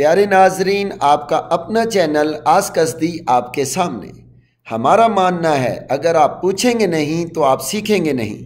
प्यारे नाजरीन आपका अपना चैनल आस कसदी आपके सामने हमारा मानना है अगर आप पूछेंगे नहीं तो आप सीखेंगे नहीं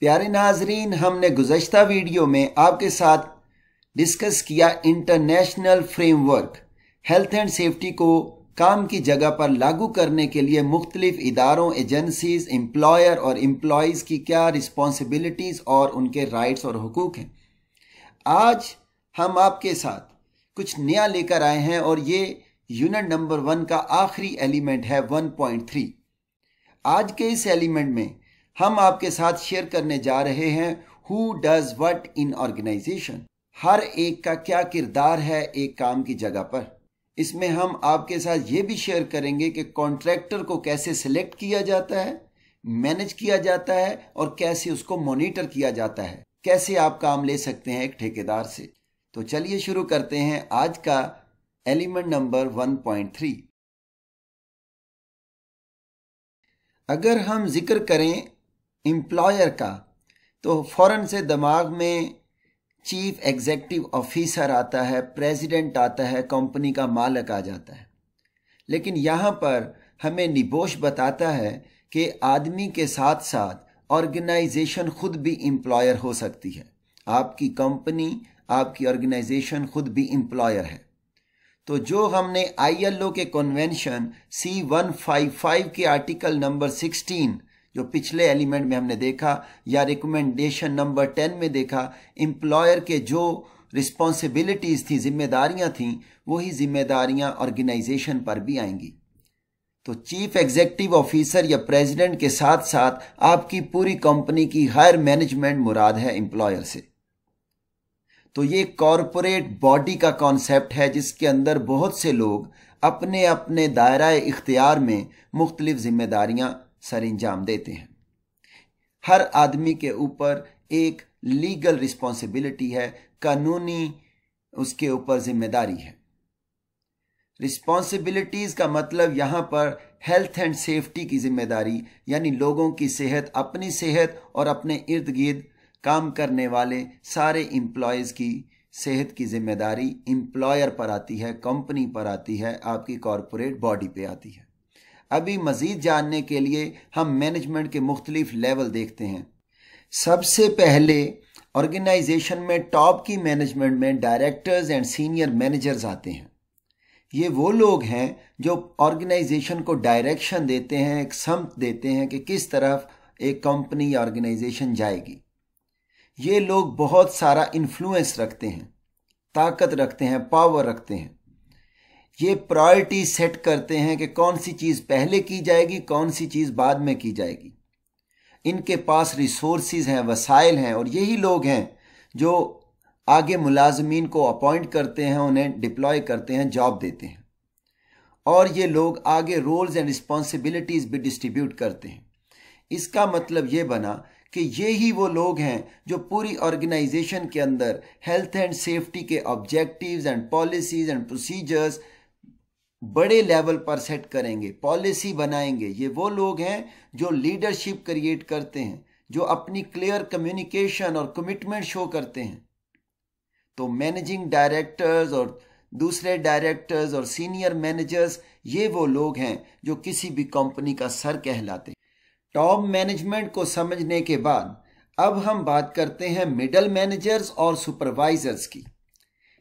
प्यारे नाजरीन हमने गुजशत वीडियो में आपके साथ डिस्कस किया international framework health and safety को काम की जगह पर लागू करने के लिए मुख्तलिफ इदारों एजेंसीज एम्प्लॉयर और एम्प्लॉयज़ की क्या रिस्पॉन्सिबिलिटीज़ और उनके राइट्स और हकूक़ हैं आज हम आपके साथ कुछ नया लेकर आए हैं और ये यूनिट नंबर वन का आखिरी एलिमेंट है 1.3 आज के इस एलिमेंट में हम आपके साथ शेयर करने जा रहे हैं who does what in organisation हर एक का क्या किरदार है एक काम की जगह पर इसमें हम आपके साथ ये भी शेयर करेंगे कि कॉन्ट्रैक्टर को कैसे सिलेक्ट किया जाता है मैनेज किया जाता है और कैसे उसको मॉनिटर किया जाता है कैसे आप काम ले सकते हैं एक ठेकेदार से तो चलिए शुरू करते हैं आज का एलिमेंट नंबर 1.3 अगर हम जिक्र करें एम्प्लॉयर का तो फौरन से दिमाग में चीफ एग्जेक्टिव ऑफिसर आता है प्रेसिडेंट आता है कंपनी का मालक आ जाता है लेकिन यहाँ पर हमें निबोश बताता है कि आदमी के साथ साथ ऑर्गेनाइजेशन खुद भी एम्प्लॉयर हो सकती है आपकी कंपनी आपकी ऑर्गेनाइजेशन खुद भी एम्प्लॉयर है तो जो हमने आईएलओ के convention C one five five के आर्टिकल नंबर सिक्सटीन जो पिछले एलिमेंट में हमने देखा या रिकमेंडेशन नंबर टेन में देखा एम्प्लॉयर के जो रिस्पॉन्सिबिलिटीज़ थी जिम्मेदारियां थी वही जिम्मेदारियां ऑर्गेनाइजेशन पर भी आएंगी तो चीफ एग्जेक्टिव ऑफिसर या प्रेसिडेंट के साथ साथ आपकी पूरी कंपनी की हायर मैनेजमेंट मुराद है एम्प्लॉयर से तो ये कॉरपोरेट बॉडी का कॉन्सेप्ट है जिसके अंदर बहुत से लोग अपने अपने दायरा इख्तियार में मुख्तलिफ जिम्मेदारियां सरंजाम देते हैं हर आदमी के ऊपर एक लीगल रिस्पॉन्सिबिलिटी है कानूनी उसके ऊपर जिम्मेदारी है रिस्पॉन्सिबिलिटीज का मतलब यहां पर हेल्थ एंड सेफ्टी की जिम्मेदारी यानी लोगों की सेहत अपनी सेहत और अपने इर्द गिर्द काम करने वाले सारे एम्प्लॉयज़ की सेहत की जिम्मेदारी एम्प्लॉयर पर आती है कंपनी पर आती है आपकी कॉरपोरेट बॉडी पे आती है अभी मज़ीद जानने के लिए हम मैनेजमेंट के मुख्तलिफ लेवल देखते हैं सबसे पहले ऑर्गेनाइजेशन में टॉप की मैनेजमेंट में डायरेक्टर्स एंड सीनियर मैनेजर्स आते हैं ये वो लोग हैं जो ऑर्गेनाइजेशन को डायरेक्शन देते हैं एक समत देते हैं कि किस तरफ एक कंपनी या ऑर्गेनाइजेशन जाएगी ये लोग बहुत सारा इन्फ्लुएंस रखते हैं ताकत रखते हैं पावर रखते हैं ये प्रायोरिटी सेट करते हैं कि कौन सी चीज़ पहले की जाएगी कौन सी चीज़ बाद में की जाएगी इनके पास रिसोर्स हैं वसाइल हैं और यही लोग हैं जो आगे मुलाजमीन को अपॉइंट करते हैं उन्हें डिप्लॉय करते हैं जॉब देते हैं और ये लोग आगे रोल्स एंड रिस्पॉन्सिबिलिटीज़ भी डिस्ट्रीब्यूट करते हैं इसका मतलब ये बना कि ये ही वो लोग हैं जो पूरी ऑर्गेनाइजेशन के अंदर हेल्थ एंड सेफ्टी के objectives and policies and procedures बड़े लेवल पर सेट करेंगे पॉलिसी बनाएंगे ये वो लोग हैं जो लीडरशिप क्रिएट करते हैं जो अपनी क्लियर कम्युनिकेशन और कमिटमेंट शो करते हैं तो मैनेजिंग डायरेक्टर्स और दूसरे डायरेक्टर्स और सीनियर मैनेजर्स ये वो लोग हैं जो किसी भी कंपनी का सर कहलाते हैं टॉप मैनेजमेंट को समझने के बाद अब हम बात करते हैं मिडल मैनेजर्स और सुपरवाइजर्स की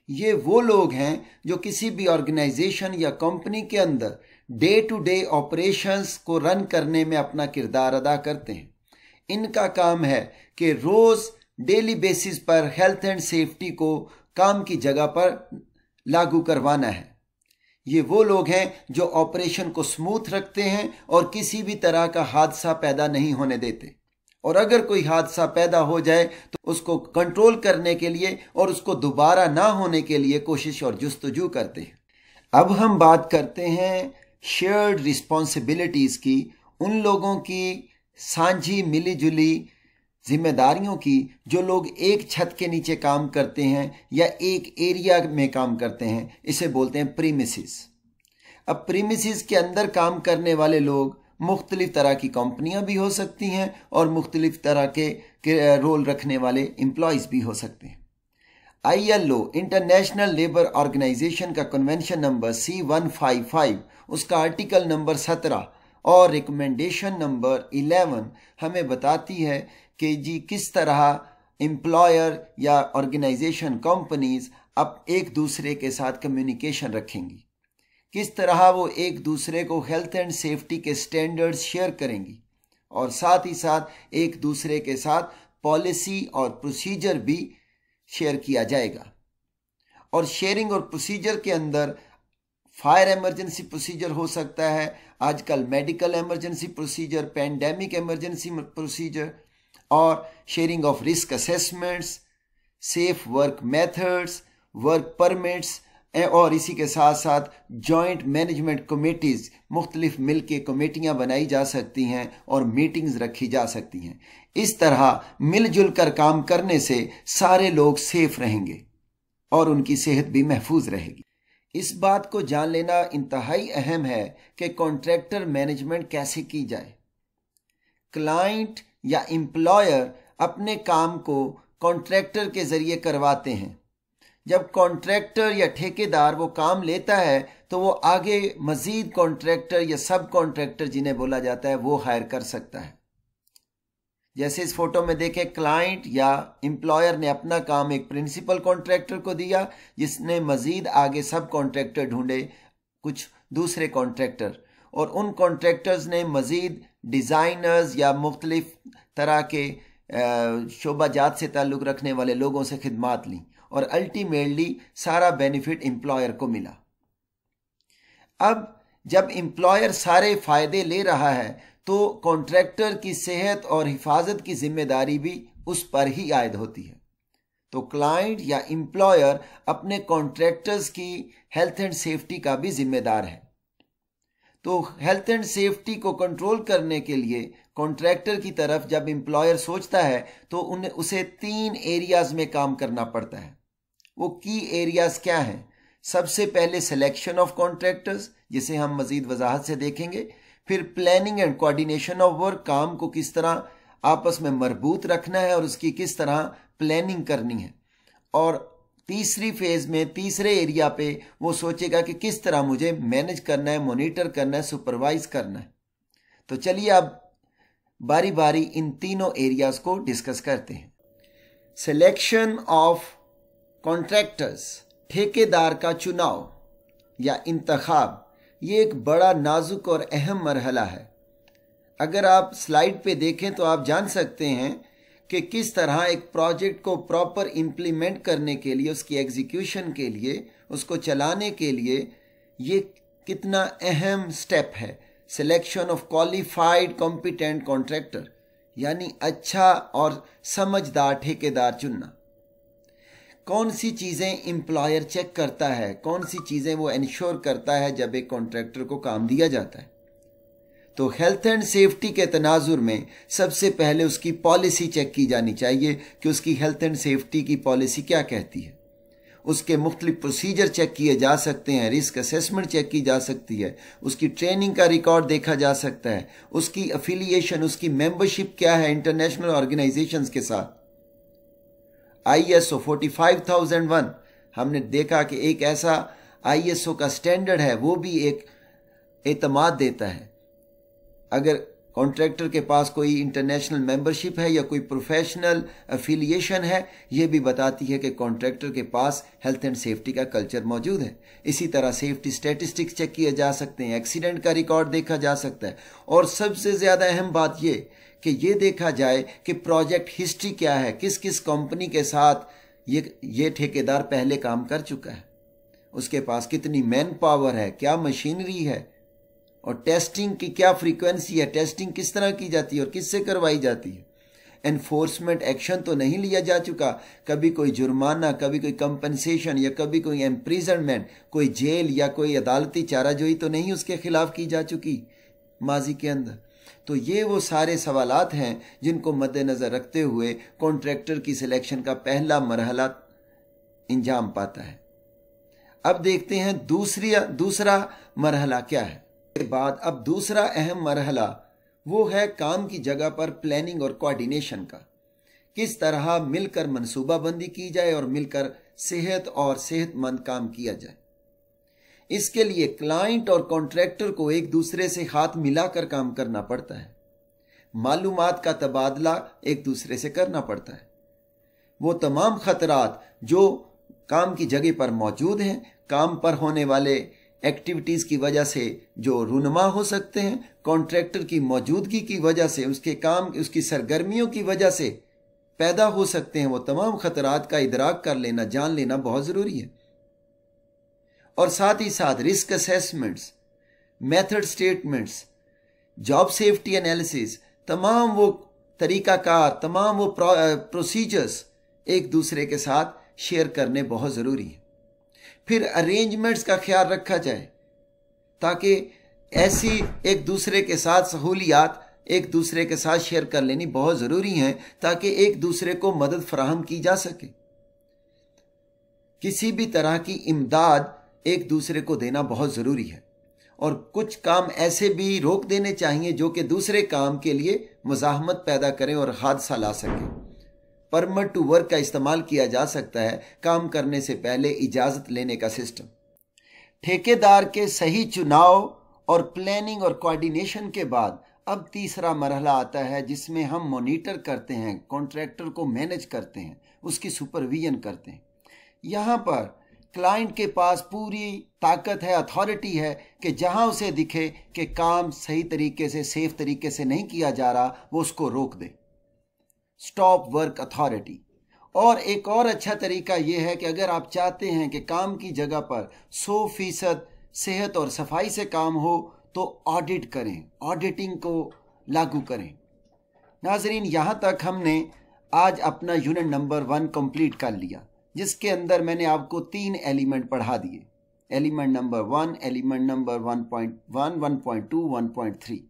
ये वो लोग हैं जो किसी भी ऑर्गेनाइजेशन या कंपनी के अंदर डे टू डे ऑपरेशंस को रन करने में अपना किरदार अदा करते हैं इनका काम है कि रोज़ डेली बेसिस पर हेल्थ एंड सेफ्टी को काम की जगह पर लागू करवाना है ये वो लोग हैं जो ऑपरेशन को स्मूथ रखते हैं और किसी भी तरह का हादसा पैदा नहीं होने देते और अगर कोई हादसा पैदा हो जाए तो उसको कंट्रोल करने के लिए और उसको दोबारा ना होने के लिए कोशिश और जस्तजू करते हैं अब हम बात करते हैं शेयर्ड रिस्पॉन्सिबिलिटीज़ की उन लोगों की सांझी मिली जुली जिम्मेदारियों की जो लोग एक छत के नीचे काम करते हैं या एक एरिया में काम करते हैं इसे बोलते हैं प्रीमिसिस अब प्रीमिसिस के अंदर काम करने वाले लोग मुख्तलिफ तरह की कंपनियां भी हो सकती हैं और मुख्तलिफ तरह के, रोल रखने वाले एम्प्लॉयज़ भी हो सकते हैं I L O international labour organisation का convention number C one five five उसका आर्टिकल नंबर सत्रह और रिकमेंडेशन नंबर इलेवन हमें बताती है कि जी किस तरह एम्प्लॉयर या ऑर्गेनाइजेशन कंपनीज अब एक दूसरे के साथ कम्युनिकेशन रखेंगी किस तरह वो एक दूसरे को हेल्थ एंड सेफ्टी के स्टैंडर्ड्स शेयर करेंगी और साथ ही साथ एक दूसरे के साथ पॉलिसी और प्रोसीजर भी शेयर किया जाएगा और शेयरिंग और प्रोसीजर के अंदर फायर इमरजेंसी प्रोसीजर हो सकता है आजकल medical emergency procedure pandemic emergency procedure और sharing of risk assessments safe work methods work permits और इसी के साथ साथ जॉइंट मैनेजमेंट कमेटीज़ मुख्तलिफ मिल के कमेटियाँ बनाई जा सकती हैं और मीटिंग्स रखी जा सकती हैं इस तरह मिलजुल कर काम करने से सारे लोग सेफ रहेंगे और उनकी सेहत भी महफूज रहेगी इस बात को जान लेना इंतहाई अहम है कि कॉन्ट्रैक्टर मैनेजमेंट कैसे की जाए क्लाइंट या एम्प्लॉयर अपने काम को कॉन्ट्रैक्टर के ज़रिए करवाते हैं जब कॉन्ट्रैक्टर या ठेकेदार वो काम लेता है तो वो आगे मजीद कॉन्ट्रैक्टर या सब कॉन्ट्रैक्टर जिन्हें बोला जाता है वो हायर कर सकता है जैसे इस फोटो में देखें क्लाइंट या एम्प्लॉयर ने अपना काम एक प्रिंसिपल कॉन्ट्रैक्टर को दिया जिसने मजीद आगे सब कॉन्ट्रैक्टर ढूंढे कुछ दूसरे कॉन्ट्रैक्टर और उन कॉन्ट्रैक्टर्स ने मज़ीद डिज़ाइनर्स या मुख्तलिफ तरह के शोबाजात जात से ताल्लुक़ रखने वाले लोगों से खदमात ली और अल्टीमेटली सारा बेनिफिट एम्प्लॉयर को मिला अब जब एम्प्लॉयर सारे फ़ायदे ले रहा है तो कॉन्ट्रैक्टर की सेहत और हिफाजत की जिम्मेदारी भी उस पर ही आयद होती है तो क्लाइंट या एम्प्लॉयर अपने कॉन्ट्रैक्टर्स की हेल्थ एंड सेफ्टी का भी जिम्मेदार है तो हेल्थ एंड सेफ्टी को कंट्रोल करने के लिए कॉन्ट्रैक्टर की तरफ जब एम्प्लॉयर सोचता है तो उन्हें उसे तीन एरियाज में काम करना पड़ता है वो की एरियाज क्या हैं सबसे पहले सिलेक्शन ऑफ कॉन्ट्रैक्टर्स जिसे हम मजीद वजाहत से देखेंगे फिर planning and coordination of work काम को किस तरह आपस में मरबूत रखना है और उसकी किस तरह प्लानिंग करनी है और तीसरी फेज में तीसरे एरिया पे वो सोचेगा कि किस तरह मुझे मैनेज करना है मॉनिटर करना है सुपरवाइज करना है तो चलिए अब बारी बारी इन तीनों एरियाज को डिस्कस करते हैं सिलेक्शन ऑफ कॉन्ट्रैक्टर्स ठेकेदार का चुनाव या इंतखाब ये एक बड़ा नाजुक और अहम मरहला है अगर आप स्लाइड पे देखें तो आप जान सकते हैं कि किस तरह एक प्रोजेक्ट को प्रॉपर इम्प्लीमेंट करने के लिए उसकी एग्जीक्यूशन के लिए उसको चलाने के लिए ये कितना अहम स्टेप है selection of qualified competent contractor यानी अच्छा और समझदार ठेकेदार चुनना कौन सी चीज़ें एम्प्लॉयर चेक करता है कौन सी चीज़ें वो इंश्योर करता है जब एक कॉन्ट्रैक्टर को काम दिया जाता है तो हेल्थ एंड सेफ्टी के तनाजुर में सबसे पहले उसकी पॉलिसी चेक की जानी चाहिए कि उसकी हेल्थ एंड सेफ्टी की पॉलिसी क्या कहती है उसके मुख्तलिफ प्रोसीजर चेक किए जा सकते हैं रिस्क असेसमेंट चेक की जा सकती है उसकी ट्रेनिंग का रिकॉर्ड देखा जा सकता है उसकी अफिलिएशन उसकी मेंबरशिप क्या है इंटरनेशनल ऑर्गेनाइजेशंस के साथ I S O forty five thousand one हमने देखा कि एक ऐसा आई का स्टैंडर्ड है वो भी एक एतमाद देता है अगर कॉन्ट्रैक्टर के पास कोई इंटरनेशनल मेंबरशिप है या कोई प्रोफेशनल अफिलिएशन है ये भी बताती है कि कॉन्ट्रैक्टर के पास हेल्थ एंड सेफ्टी का कल्चर मौजूद है इसी तरह सेफ्टी स्टेटिस्टिक्स चेक किए जा सकते हैं एक्सीडेंट का रिकॉर्ड देखा जा सकता है और सबसे ज़्यादा अहम बात यह कि ये देखा जाए कि प्रोजेक्ट हिस्ट्री क्या है किस किस कंपनी के साथ ये ये ठेकेदार पहले काम कर चुका है उसके पास कितनी मैन पावर है क्या मशीनरी है और टेस्टिंग की क्या फ्रीक्वेंसी है टेस्टिंग किस तरह की जाती है और किससे करवाई जाती है एनफोर्समेंट एक्शन तो नहीं लिया जा चुका कभी कोई जुर्माना कभी कोई कंपनसेशन या कभी कोई एम्प्रिजनमेंट कोई जेल या कोई अदालती चाराजोई तो नहीं उसके खिलाफ की जा चुकी माजी के अंदर तो ये वो सारे सवाल हैं जिनको मद्देनज़र रखते हुए कॉन्ट्रैक्टर की सिलेक्शन का पहला मरहला इंजाम पाता है अब देखते हैं दूसरी दूसरा मरहला क्या है बाद अब दूसरा अहम मरहला वो है काम की जगह पर प्लानिंग और कोऑर्डिनेशन का किस तरह मिलकर मनसूबाबंदी की जाए और मिलकर सेहत और सेहतमंद काम किया जाए इसके लिए क्लाइंट और कॉन्ट्रैक्टर को एक दूसरे से हाथ मिलाकर काम करना पड़ता है मालूम का तबादला एक दूसरे से करना पड़ता है वो तमाम खतरात जो काम की जगह पर मौजूद हैं काम पर होने वाले एक्टिविटीज़ की वजह से जो रुनमा हो सकते हैं कॉन्ट्रैक्टर की मौजूदगी की वजह से उसके काम उसकी सरगर्मियों की वजह से पैदा हो सकते हैं वो तमाम खतरात का इदराक कर लेना जान लेना बहुत ज़रूरी है और साथ ही साथ risk assessments method statements job safety analysis तमाम वो तरीकाकार तमाम वो प्रोसीजर्स एक दूसरे के साथ शेयर करने बहुत ज़रूरी है फिर अरेंजमेंट्स का ख्याल रखा जाए ताकि ऐसी एक दूसरे के साथ सहूलियात एक दूसरे के साथ शेयर कर लेनी बहुत ज़रूरी हैं ताकि एक दूसरे को मदद फराहम की जा सके किसी भी तरह की इमदाद एक दूसरे को देना बहुत ज़रूरी है और कुछ काम ऐसे भी रोक देने चाहिए जो कि दूसरे काम के लिए मजाहमत पैदा करें और हादसा ला सकें परमट टू वर्क का इस्तेमाल किया जा सकता है काम करने से पहले इजाज़त लेने का सिस्टम ठेकेदार के सही चुनाव और प्लानिंग और कोऑर्डिनेशन के बाद अब तीसरा मरहला आता है जिसमें हम मॉनिटर करते हैं कॉन्ट्रैक्टर को मैनेज करते हैं उसकी सुपरविजन करते हैं यहाँ पर क्लाइंट के पास पूरी ताकत है अथॉरिटी है कि जहां उसे दिखे कि काम सही तरीके से सेफ तरीके से नहीं किया जा रहा वो उसको रोक दे स्टॉप वर्क अथॉरिटी और एक और अच्छा तरीका यह है कि अगर आप चाहते हैं कि काम की जगह पर सौ फीसद सेहत और सफाई से काम हो तो ऑडिट करें ऑडिटिंग को लागू करें नाजरीन यहाँ तक हमने आज अपना यूनिट नंबर वन कंप्लीट कर लिया जिसके अंदर मैंने आपको तीन एलिमेंट पढ़ा दिए element number one element number one point one one point two one point three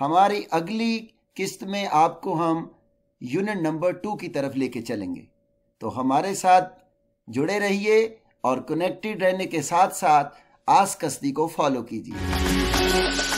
हमारी अगली किस्त में आपको हम यूनिट नंबर टू की तरफ लेके चलेंगे तो हमारे साथ जुड़े रहिए और कनेक्टेड रहने के साथ साथ आस कस्ती को फॉलो कीजिए